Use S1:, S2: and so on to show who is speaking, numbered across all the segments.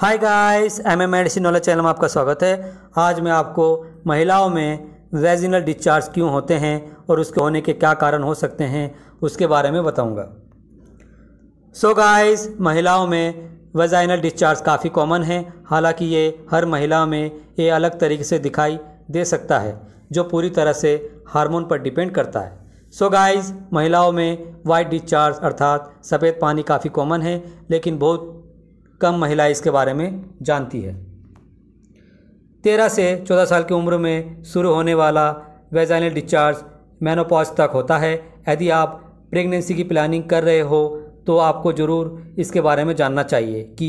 S1: हाय guys M M medicine वाला channel में आपका स्वागत है आज मैं आपको महिलाओं में वेजिनल डिस्चार्ज क्यों होते हैं और उसके होने के क्या कारण हो सकते हैं उसके बारे में बताऊंगा। सो गाइस महिलाओं में वेजाइनल डिस्चार्ज काफ़ी कॉमन है हालांकि ये हर महिला में ये अलग तरीके से दिखाई दे सकता है जो पूरी तरह से हार्मोन पर डिपेंड करता है सो so गाइस महिलाओं में वाइट डिस्चार्ज अर्थात सफ़ेद पानी काफ़ी कॉमन है लेकिन बहुत कम महिलाएं इसके बारे में जानती है तेरह से चौदह साल की उम्र में शुरू होने वाला वेजाइनल डिस्चार्ज मेनोपॉज तक होता है यदि आप प्रेगनेंसी की प्लानिंग कर रहे हो तो आपको ज़रूर इसके बारे में जानना चाहिए कि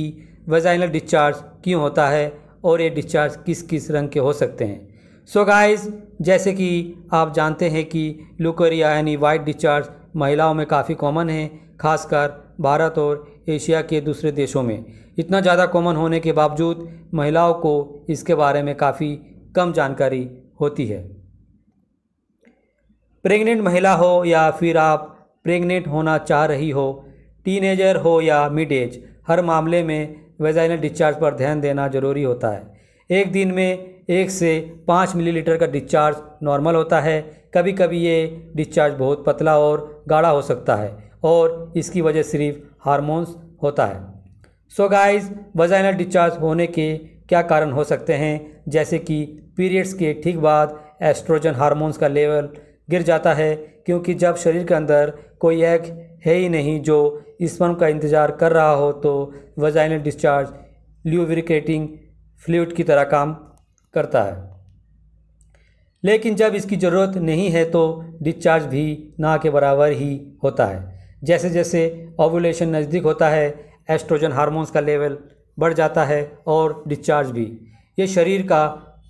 S1: वेजाइनल डिस्चार्ज क्यों होता है और ये डिस्चार्ज किस किस रंग के हो सकते हैं सो so गाइस जैसे कि आप जानते हैं कि लुकोरिया यानी वाइट डिस्चार्ज महिलाओं में काफ़ी कॉमन है खासकर भारत और एशिया के दूसरे देशों में इतना ज़्यादा कॉमन होने के बावजूद महिलाओं को इसके बारे में काफ़ी कम जानकारी होती है प्रेग्नेंट महिला हो या फिर आप प्रेग्नेंट होना चाह रही हो टीनेजर हो या मिड एज हर मामले में वेजाइनल डिस्चार्ज पर ध्यान देना जरूरी होता है एक दिन में एक से पाँच मिलीलीटर का डिस्चार्ज नॉर्मल होता है कभी कभी ये डिस्चार्ज बहुत पतला और गाढ़ा हो सकता है और इसकी वजह सिर्फ हारमोन्स होता है सो गाइज वजाइनल डिस्चार्ज होने के क्या कारण हो सकते हैं जैसे कि पीरियड्स के ठीक बाद एस्ट्रोजन हारमोन्स का लेवल गिर जाता है क्योंकि जब शरीर के अंदर कोई एग है ही नहीं जो स्पर्म का इंतज़ार कर रहा हो तो वजाइनल डिस्चार्ज ल्यूब्रिकेटिंग फ्लूड की तरह काम करता है लेकिन जब इसकी ज़रूरत नहीं है तो डिस्चार्ज भी ना के बराबर ही होता है जैसे जैसे ओवुलेशन नज़दीक होता है एस्ट्रोजन हार्मोन्स का लेवल बढ़ जाता है और डिस्चार्ज भी ये शरीर का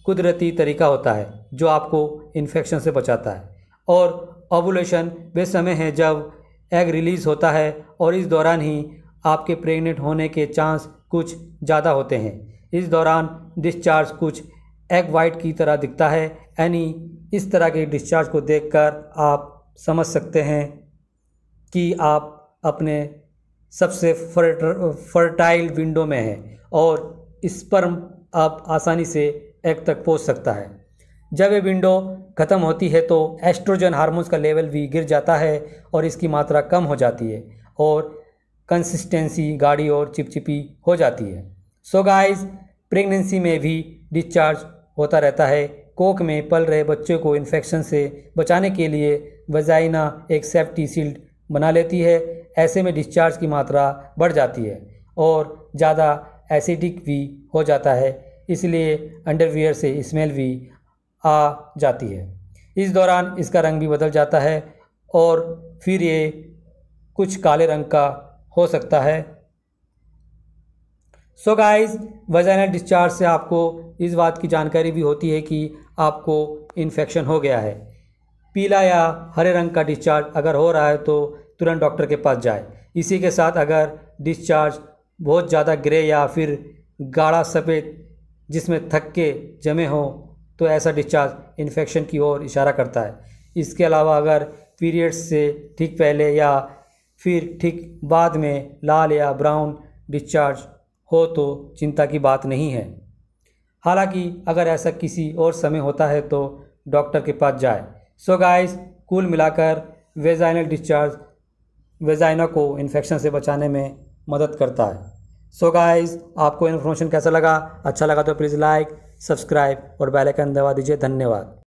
S1: कुदरती तरीका होता है जो आपको इन्फेक्शन से बचाता है और ओवुलेशन वे समय है जब एग रिलीज़ होता है और इस दौरान ही आपके प्रेग्नेंट होने के चांस कुछ ज़्यादा होते हैं इस दौरान डिस्चार्ज कुछ एग वाइट की तरह दिखता है यानी इस तरह के डिस्चार्ज को देखकर आप समझ सकते हैं कि आप अपने सबसे फर्टाइल विंडो में हैं और स्पर्म आप आसानी से एग तक पहुंच सकता है जब ये विंडो ख़त्म होती है तो एस्ट्रोजन हार्मोन्स का लेवल भी गिर जाता है और इसकी मात्रा कम हो जाती है और कंसिस्टेंसी गाढ़ी और चिपचिपी हो जाती है सो गाइस प्रेगनेंसी में भी डिस्चार्ज होता रहता है कोक में पल रहे बच्चों को इन्फेक्शन से बचाने के लिए वजाइना एक सेफ्टी सील्ड बना लेती है ऐसे में डिस्चार्ज की मात्रा बढ़ जाती है और ज़्यादा एसिडिक भी हो जाता है इसलिए अंडरवियर से स्मेल भी आ जाती है इस दौरान इसका रंग भी बदल जाता है और फिर ये कुछ काले रंग का हो सकता है सो गाइस वजाइनल डिस्चार्ज से आपको इस बात की जानकारी भी होती है कि आपको इन्फेक्शन हो गया है पीला या हरे रंग का डिस्चार्ज अगर हो रहा है तो तुरंत डॉक्टर के पास जाए इसी के साथ अगर डिस्चार्ज बहुत ज़्यादा ग्रे या फिर गाढ़ा सफ़ेद जिसमें थक्के जमे हों तो ऐसा डिस्चार्ज इन्फेक्शन की ओर इशारा करता है इसके अलावा अगर पीरियड्स से ठीक पहले या फिर ठीक बाद में लाल या ब्राउन डिस्चार्ज हो तो चिंता की बात नहीं है हालांकि अगर ऐसा किसी और समय होता है तो डॉक्टर के पास जाए सो गाइस कुल मिलाकर वेजाइनल डिस्चार्ज वेजाइना को इन्फेक्शन से बचाने में मदद करता है सो so गाइस आपको इन्फॉर्मेशन कैसा लगा अच्छा लगा तो प्लीज़ लाइक सब्सक्राइब और बेल आइकन दबा दीजिए धन्यवाद